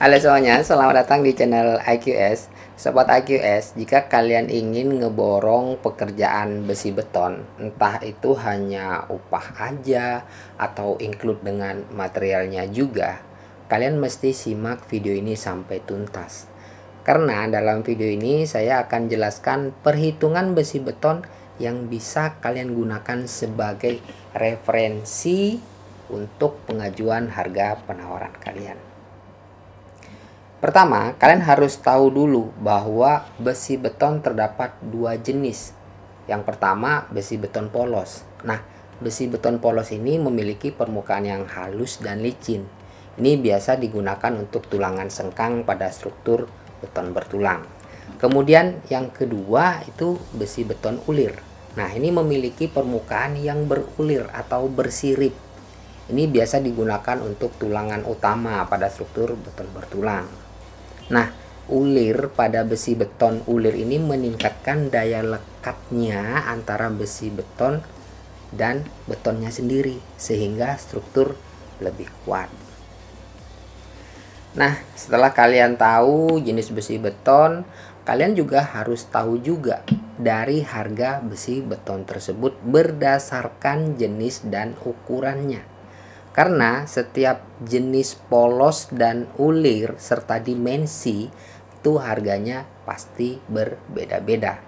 Halo semuanya, selamat datang di channel IQS Sobat IQS, jika kalian ingin ngeborong pekerjaan besi beton Entah itu hanya upah aja atau include dengan materialnya juga Kalian mesti simak video ini sampai tuntas Karena dalam video ini saya akan jelaskan perhitungan besi beton yang bisa kalian gunakan sebagai referensi untuk pengajuan harga penawaran kalian Pertama, kalian harus tahu dulu bahwa besi beton terdapat dua jenis. Yang pertama, besi beton polos. Nah, besi beton polos ini memiliki permukaan yang halus dan licin. Ini biasa digunakan untuk tulangan sengkang pada struktur beton bertulang. Kemudian yang kedua itu besi beton ulir. Nah, ini memiliki permukaan yang berulir atau bersirip. Ini biasa digunakan untuk tulangan utama pada struktur beton bertulang. Nah, ulir pada besi beton ulir ini meningkatkan daya lekatnya antara besi beton dan betonnya sendiri sehingga struktur lebih kuat. Nah, setelah kalian tahu jenis besi beton, kalian juga harus tahu juga dari harga besi beton tersebut berdasarkan jenis dan ukurannya. Karena setiap jenis polos dan ulir serta dimensi itu harganya pasti berbeda-beda.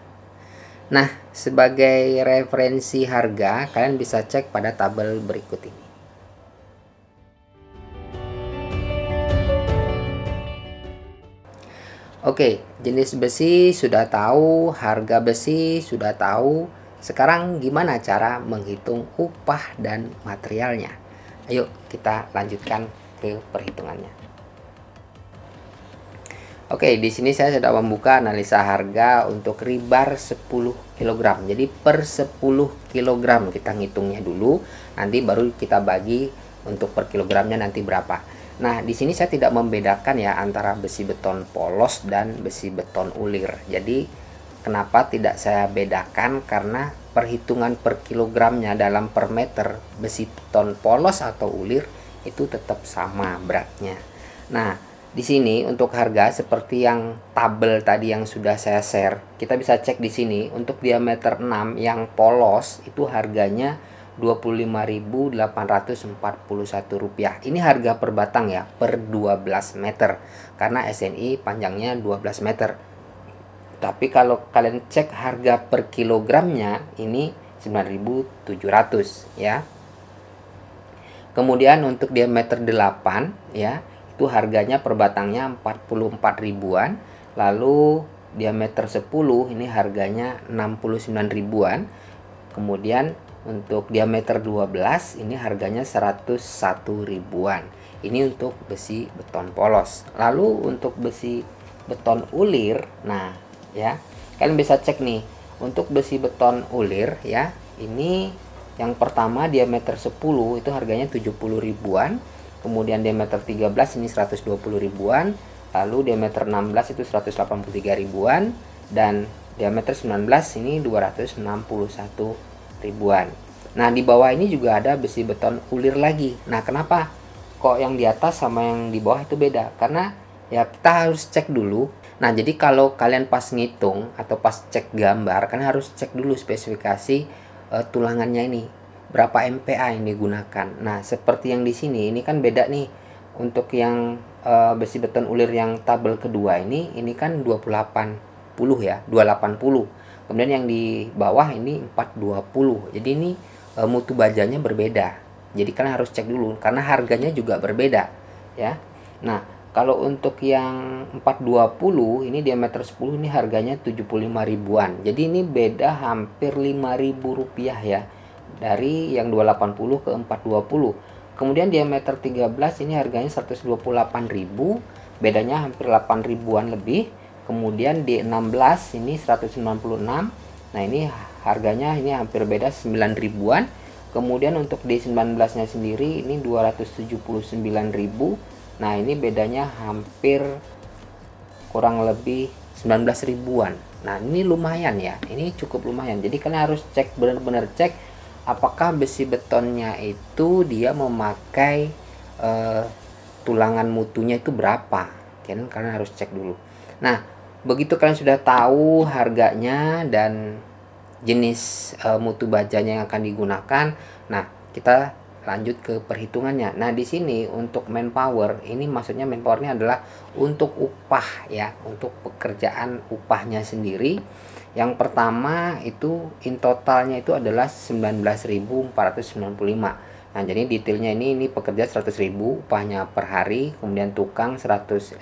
Nah, sebagai referensi harga, kalian bisa cek pada tabel berikut ini. Oke, jenis besi sudah tahu, harga besi sudah tahu. Sekarang gimana cara menghitung upah dan materialnya? ayo kita lanjutkan ke perhitungannya. Oke, di sini saya sudah membuka analisa harga untuk ribar 10 kg. Jadi per 10 kg kita ngitungnya dulu, nanti baru kita bagi untuk per kilogramnya nanti berapa. Nah, di sini saya tidak membedakan ya antara besi beton polos dan besi beton ulir. Jadi kenapa tidak saya bedakan karena perhitungan per kilogramnya dalam per meter besi beton polos atau ulir itu tetap sama beratnya. Nah, di sini untuk harga seperti yang tabel tadi yang sudah saya share, kita bisa cek di sini untuk diameter 6 yang polos itu harganya Rp25.841. Ini harga per batang ya, per 12 meter. Karena SNI panjangnya 12 meter. Tapi kalau kalian cek harga per kilogramnya ini 9.700 ya. Kemudian untuk diameter 8 ya, itu harganya per batangnya 44 ribuan, lalu diameter 10 ini harganya 69 ribuan. Kemudian untuk diameter 12 ini harganya 101 ribuan. Ini untuk besi beton polos. Lalu untuk besi beton ulir, nah ya kalian bisa cek nih untuk besi beton ulir ya ini yang pertama diameter 10 itu harganya 70 ribuan kemudian diameter 13 ini 120 ribuan lalu diameter 16 itu 183 ribuan dan diameter 19 ini 261 ribuan nah di bawah ini juga ada besi beton ulir lagi nah kenapa kok yang di atas sama yang di bawah itu beda karena ya kita harus cek dulu nah jadi kalau kalian pas ngitung atau pas cek gambar kan harus cek dulu spesifikasi uh, tulangannya ini berapa MPA yang digunakan nah seperti yang di sini ini kan beda nih untuk yang uh, besi beton ulir yang tabel kedua ini ini kan 280 ya 280 kemudian yang di bawah ini 420 jadi ini uh, mutu bajanya berbeda jadi kalian harus cek dulu karena harganya juga berbeda ya nah kalau untuk yang 420 ini diameter 10 ini harganya 75 ribuan. Jadi ini beda hampir 5000 rupiah ya dari yang 280 ke 420. Kemudian diameter 13 ini harganya 128 ribu, bedanya hampir 8 ribuan lebih. Kemudian di 16 ini 196. Nah, ini harganya ini hampir beda 9 ribuan. Kemudian untuk D19 nya sendiri ini 279 ribu Nah ini bedanya hampir kurang lebih 19 ribuan. Nah ini lumayan ya, ini cukup lumayan. Jadi kalian harus cek benar-benar cek apakah besi betonnya itu dia memakai eh, tulangan mutunya itu berapa. Kalian kalian harus cek dulu. Nah begitu kalian sudah tahu harganya dan jenis eh, mutu bajanya yang akan digunakan, nah kita lanjut ke perhitungannya. Nah, di sini untuk manpower, ini maksudnya manpower ini adalah untuk upah ya, untuk pekerjaan upahnya sendiri. Yang pertama itu in totalnya itu adalah 19.495. Nah, jadi detailnya ini ini pekerja 100.000 upahnya per hari, kemudian tukang 150.000,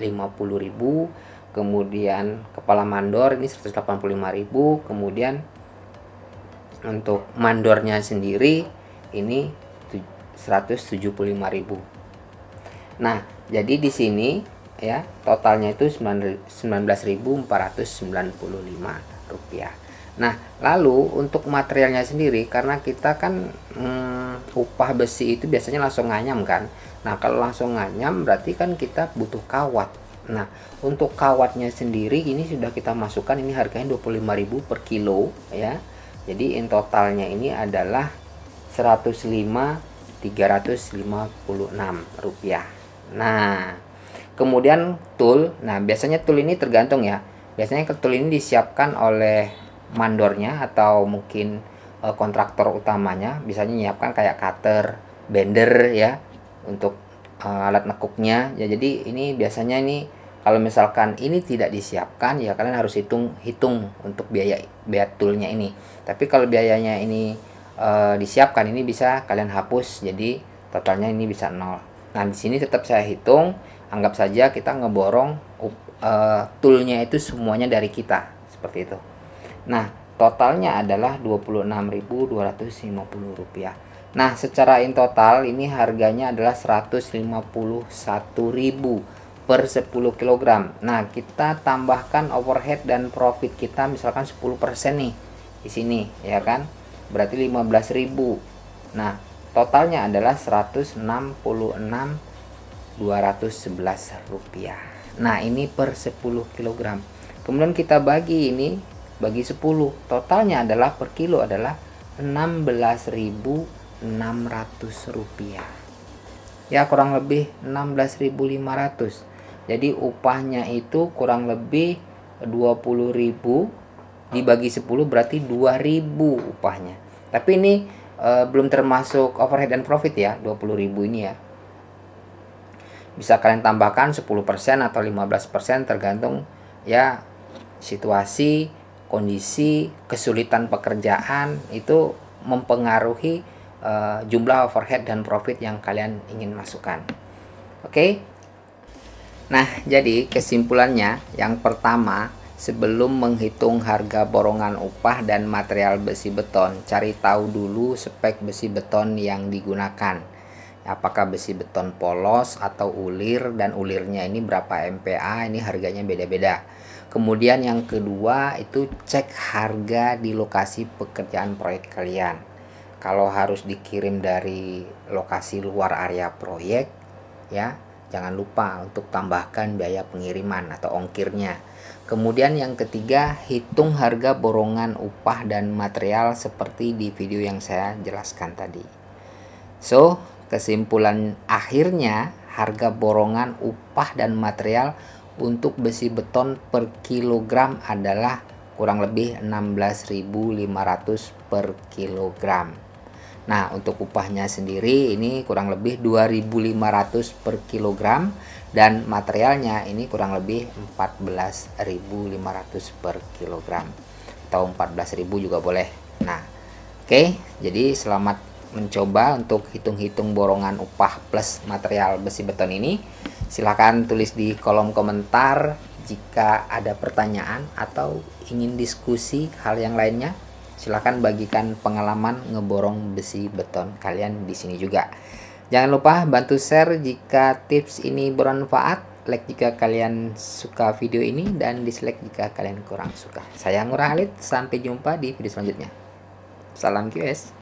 kemudian kepala mandor ini 185.000, kemudian untuk mandornya sendiri ini 175.000. Nah, jadi di sini ya totalnya itu 19.495 rupiah. Nah, lalu untuk materialnya sendiri karena kita kan hmm, upah besi itu biasanya langsung nganyam kan. Nah, kalau langsung nganyam berarti kan kita butuh kawat. Nah, untuk kawatnya sendiri ini sudah kita masukkan ini harganya 25.000 per kilo ya. Jadi in totalnya ini adalah 105 356 rupiah nah kemudian tool nah biasanya tool ini tergantung ya biasanya tool ini disiapkan oleh mandornya atau mungkin uh, kontraktor utamanya biasanya menyiapkan kayak cutter bender ya untuk uh, alat nekuknya ya jadi ini biasanya ini kalau misalkan ini tidak disiapkan ya kalian harus hitung hitung untuk biaya biaya toolnya ini tapi kalau biayanya ini e, disiapkan ini bisa kalian hapus jadi totalnya ini bisa nol nah di sini tetap saya hitung anggap saja kita ngeborong e, toolnya itu semuanya dari kita seperti itu nah totalnya adalah Rp26.250 nah secara in total ini harganya adalah 151.000 per 10 kg. Nah, kita tambahkan overhead dan profit kita misalkan 10% nih di sini, ya kan? berarti 15.000 nah totalnya adalah 166.211 rupiah nah ini per 10 kg kemudian kita bagi ini bagi 10 totalnya adalah per kilo adalah 16.600 rupiah ya kurang lebih 16.500 jadi upahnya itu kurang lebih 20.000 dibagi 10 berarti 2000 upahnya. Tapi ini uh, belum termasuk overhead and profit ya, 20.000 ini ya. Bisa kalian tambahkan 10% atau 15% tergantung ya situasi, kondisi, kesulitan pekerjaan itu mempengaruhi uh, jumlah overhead dan profit yang kalian ingin masukkan. Oke. Okay? Nah, jadi kesimpulannya yang pertama sebelum menghitung harga borongan upah dan material besi beton, cari tahu dulu spek besi beton yang digunakan. Apakah besi beton polos atau ulir dan ulirnya ini berapa MPa, ini harganya beda-beda. Kemudian yang kedua itu cek harga di lokasi pekerjaan proyek kalian. Kalau harus dikirim dari lokasi luar area proyek ya Jangan lupa untuk tambahkan biaya pengiriman atau ongkirnya. Kemudian yang ketiga, hitung harga borongan upah dan material seperti di video yang saya jelaskan tadi. So, kesimpulan akhirnya harga borongan upah dan material untuk besi beton per kilogram adalah kurang lebih 16.500 per kilogram. Nah, untuk upahnya sendiri ini kurang lebih 2.500 per kilogram dan materialnya ini kurang lebih 14.500 per kilogram atau 14.000 juga boleh. Nah, oke, okay, jadi selamat mencoba untuk hitung-hitung borongan upah plus material besi beton ini. Silahkan tulis di kolom komentar jika ada pertanyaan atau ingin diskusi hal yang lainnya. Silahkan bagikan pengalaman ngeborong besi beton kalian di sini juga. Jangan lupa bantu share jika tips ini bermanfaat like jika kalian suka video ini dan dislike jika kalian kurang suka. Saya Ngurah Alit, sampai jumpa di video selanjutnya. Salam QS.